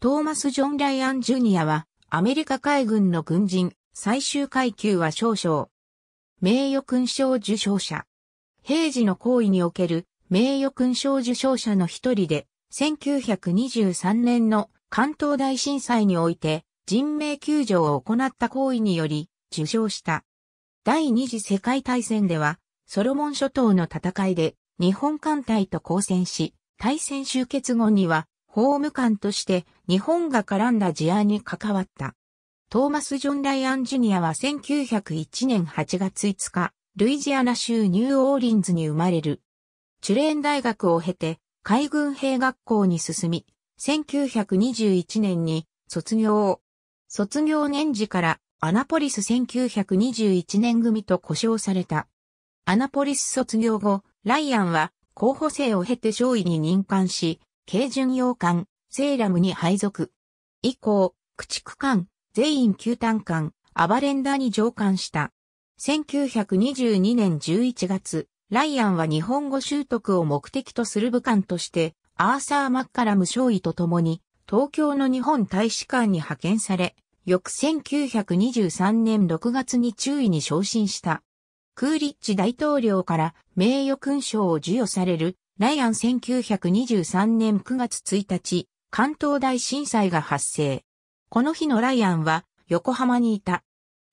トーマス・ジョン・ライアン・ジュニアは、アメリカ海軍の軍人、最終階級は少将。名誉勲章受章者。平時の行為における名誉勲章受章者の一人で、1923年の関東大震災において人命救助を行った行為により受賞した。第二次世界大戦では、ソロモン諸島の戦いで日本艦隊と交戦し、大戦終結後には法務官として日本が絡んだ事案に関わった。トーマス・ジョン・ライアン・ジュニアは1901年8月5日、ルイジアナ州ニューオーリンズに生まれる。チュレーン大学を経て海軍兵学校に進み、1921年に卒業を。卒業年次からアナポリス1921年組と呼称された。アナポリス卒業後、ライアンは候補生を経て上位に任官し、軽巡洋艦、セーラムに配属。以降、駆逐艦、全員旧単艦、アバレンダーに上艦した。1922年11月、ライアンは日本語習得を目的とする武官として、アーサー・マッカラム少尉と共に、東京の日本大使館に派遣され、翌1923年6月に中尉に昇進した。クーリッチ大統領から名誉勲章を授与されるライアン1923年9月1日、関東大震災が発生。この日のライアンは横浜にいた。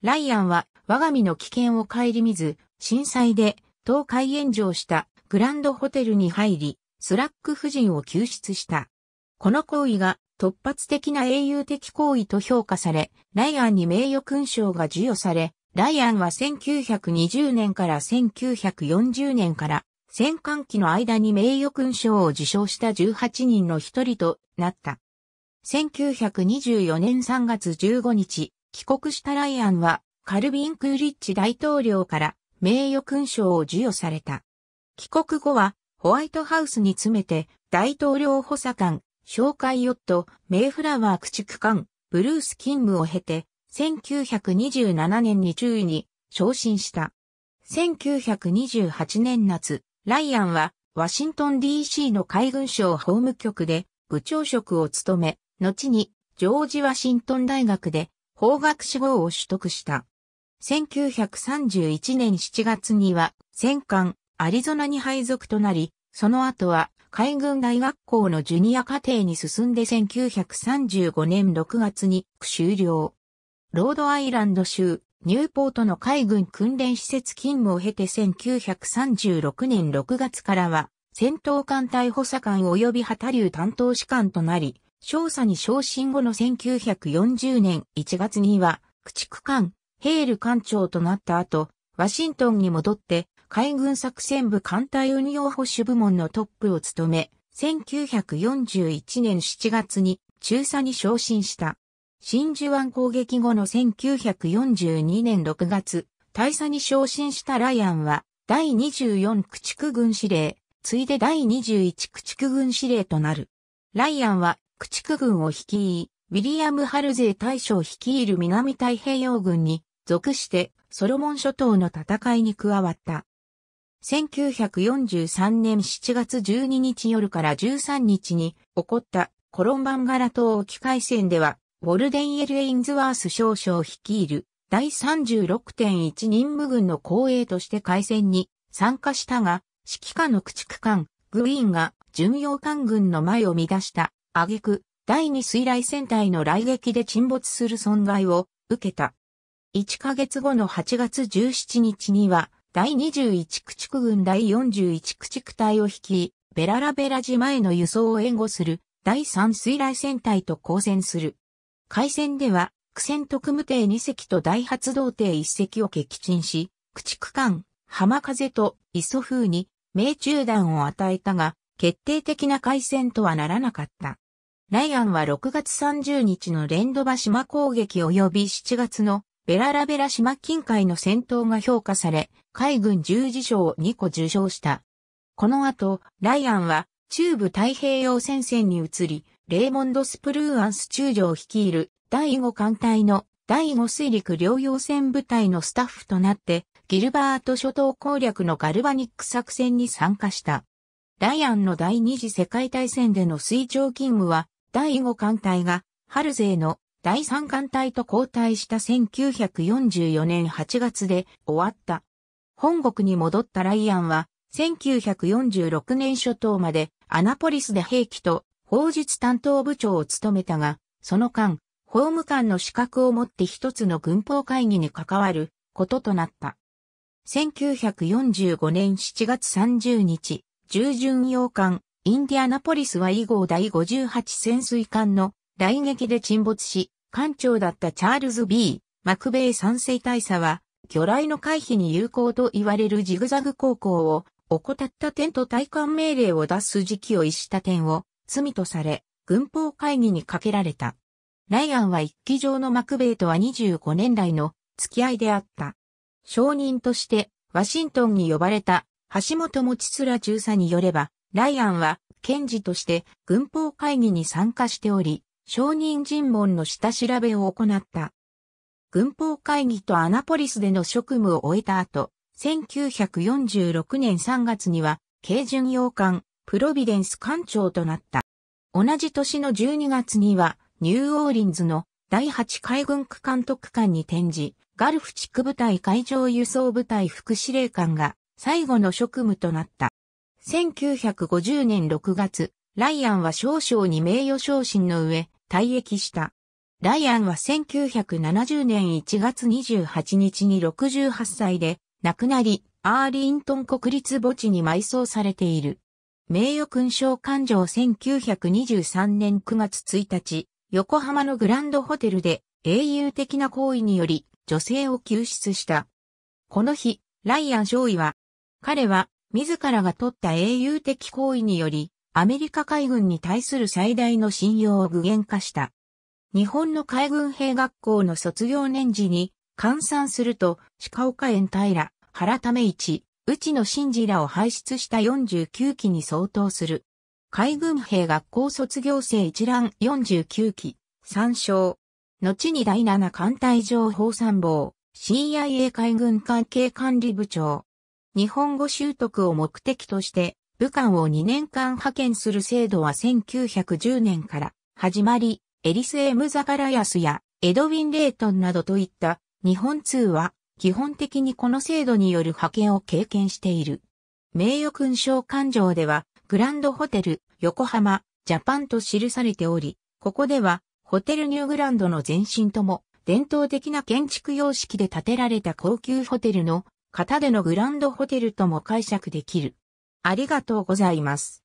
ライアンは我が身の危険を顧みず、震災で東海炎上したグランドホテルに入り、スラック夫人を救出した。この行為が突発的な英雄的行為と評価され、ライアンに名誉勲章が授与され、ライアンは1920年から1940年から戦艦期の間に名誉勲章を受章した18人の一人となった。1924年3月15日、帰国したライアンは、カルビン・クーリッチ大統領から名誉勲章を授与された。帰国後は、ホワイトハウスに詰めて、大統領補佐官、紹介ヨット、メイフラワー駆逐艦、ブルース勤務を経て、1927年に中尉に昇進した。1928年夏、ライアンは、ワシントン DC の海軍省法務局で部長職を務め、後にジョージ・ワシントン大学で法学士号を取得した。1931年7月には戦艦アリゾナに配属となり、その後は海軍大学校のジュニア課程に進んで1935年6月に終了。ロードアイランド州ニューポートの海軍訓練施設勤務を経て1936年6月からは、戦闘艦隊補佐官及び旗流担当士官となり、少佐に昇進後の1940年1月には、駆逐艦、ヘール艦長となった後、ワシントンに戻って、海軍作戦部艦隊運用保守部門のトップを務め、1941年7月に中佐に昇進した。真珠湾攻撃後の1942年6月、大佐に昇進したライアンは、第24駆逐軍司令、ついで第21駆逐軍司令となる。ライアンは、駆逐軍を率い、ウィリアム・ハルゼー大将率いる南太平洋軍に属してソロモン諸島の戦いに加わった。1943年7月12日夜から13日に起こったコロンバンガラ島沖海戦ではウォルデン・エル・エインズワース少将率いる第36.1任務軍の後衛として海戦に参加したが、指揮下の駆逐艦、グィーンが巡洋艦軍の前を乱した挙句、第二水雷戦隊の雷撃で沈没する損害を受けた。1ヶ月後の8月17日には、第21駆逐軍第41駆逐隊を率い、ベララベラ島への輸送を援護する第3水雷戦隊と交戦する。海戦では、苦戦特務艇2隻と大発動艇1隻を撃沈し、駆逐艦、浜風と磯風に命中弾を与えたが、決定的な海戦とはならなかった。ライアンは6月30日のレンドバ島攻撃及び7月のベララベラ島近海の戦闘が評価され、海軍十字章を2個受賞した。この後、ライアンは中部太平洋戦線に移り、レーモンド・スプルーアンス中将率いる第5艦隊の第5水陸両用船部隊のスタッフとなって、ギルバート諸島攻略のガルバニック作戦に参加した。ライアンの第二次世界大戦での水上勤務は、第5艦隊が、ハルゼーの第3艦隊と交代した1944年8月で終わった。本国に戻ったライアンは、1946年初頭までアナポリスで兵器と法術担当部長を務めたが、その間、法務官の資格を持って一つの軍法会議に関わることとなった。1945年7月30日、従順洋艦、インディアナポリスは以号第58潜水艦の雷撃で沈没し、艦長だったチャールズ・ B・ マクベイ三世大佐は、魚雷の回避に有効と言われるジグザグ航行を怠った点と対艦命令を出す時期を逸した点を罪とされ、軍法会議にかけられた。ライアンは一騎上のマクベイとは25年来の付き合いであった。証人としてワシントンに呼ばれた橋本持つら中佐によれば、ライアンは検事として軍法会議に参加しており、証人尋問の下調べを行った。軍法会議とアナポリスでの職務を終えた後、1946年3月には、軽巡洋艦プロビデンス艦長となった。同じ年の12月には、ニューオーリンズの第8海軍区監督官に転じ、ガルフ地区部隊海上輸送部隊副司令官が最後の職務となった。1950年6月、ライアンは少々に名誉昇進の上、退役した。ライアンは1970年1月28日に68歳で亡くなり、アーリントン国立墓地に埋葬されている。名誉勲章勘定1923年9月1日、横浜のグランドホテルで英雄的な行為により女性を救出した。この日、ライアン少尉は、彼は自らが取った英雄的行為により、アメリカ海軍に対する最大の信用を具現化した。日本の海軍兵学校の卒業年次に、換算すると、鹿岡園平、原為一、内野信二らを輩出した49期に相当する。海軍兵学校卒業生一覧49期、参照。後に第7艦隊情報参謀、CIA 海軍関係管理部長。日本語習得を目的として、武漢を2年間派遣する制度は1910年から始まり、エリス・エム・ザカラヤスやエドウィン・レイトンなどといった日本通話基本的にこの制度による派遣を経験している。名誉勲章勘定では、グランドホテル、横浜、ジャパンと記されており、ここでは、ホテルニューグランドの前身とも、伝統的な建築様式で建てられた高級ホテルの、型でのグランドホテルとも解釈できる。ありがとうございます。